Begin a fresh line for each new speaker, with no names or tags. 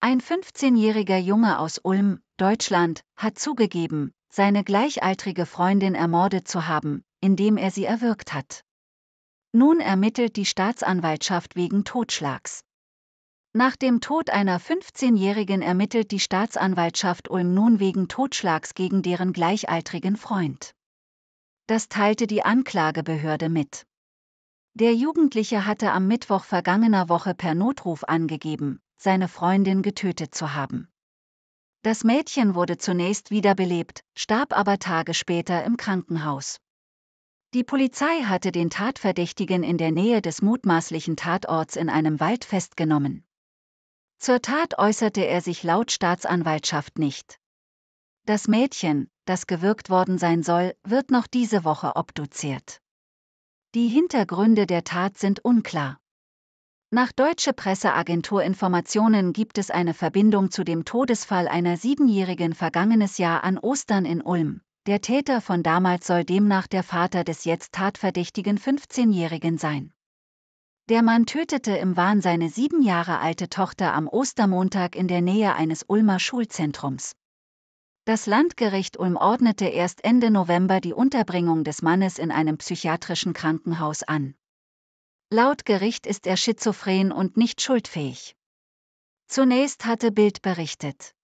Ein 15-jähriger Junge aus Ulm, Deutschland, hat zugegeben, seine gleichaltrige Freundin ermordet zu haben, indem er sie erwürgt hat. Nun ermittelt die Staatsanwaltschaft wegen Totschlags. Nach dem Tod einer 15-Jährigen ermittelt die Staatsanwaltschaft Ulm nun wegen Totschlags gegen deren gleichaltrigen Freund. Das teilte die Anklagebehörde mit. Der Jugendliche hatte am Mittwoch vergangener Woche per Notruf angegeben, seine Freundin getötet zu haben. Das Mädchen wurde zunächst wiederbelebt, starb aber Tage später im Krankenhaus. Die Polizei hatte den Tatverdächtigen in der Nähe des mutmaßlichen Tatorts in einem Wald festgenommen. Zur Tat äußerte er sich laut Staatsanwaltschaft nicht. Das Mädchen, das gewirkt worden sein soll, wird noch diese Woche obduziert. Die Hintergründe der Tat sind unklar. Nach deutsche Presseagenturinformationen gibt es eine Verbindung zu dem Todesfall einer Siebenjährigen vergangenes Jahr an Ostern in Ulm. Der Täter von damals soll demnach der Vater des jetzt tatverdächtigen 15-Jährigen sein. Der Mann tötete im Wahn seine sieben Jahre alte Tochter am Ostermontag in der Nähe eines Ulmer Schulzentrums. Das Landgericht Ulm ordnete erst Ende November die Unterbringung des Mannes in einem psychiatrischen Krankenhaus an. Laut Gericht ist er schizophren und nicht schuldfähig. Zunächst hatte Bild berichtet.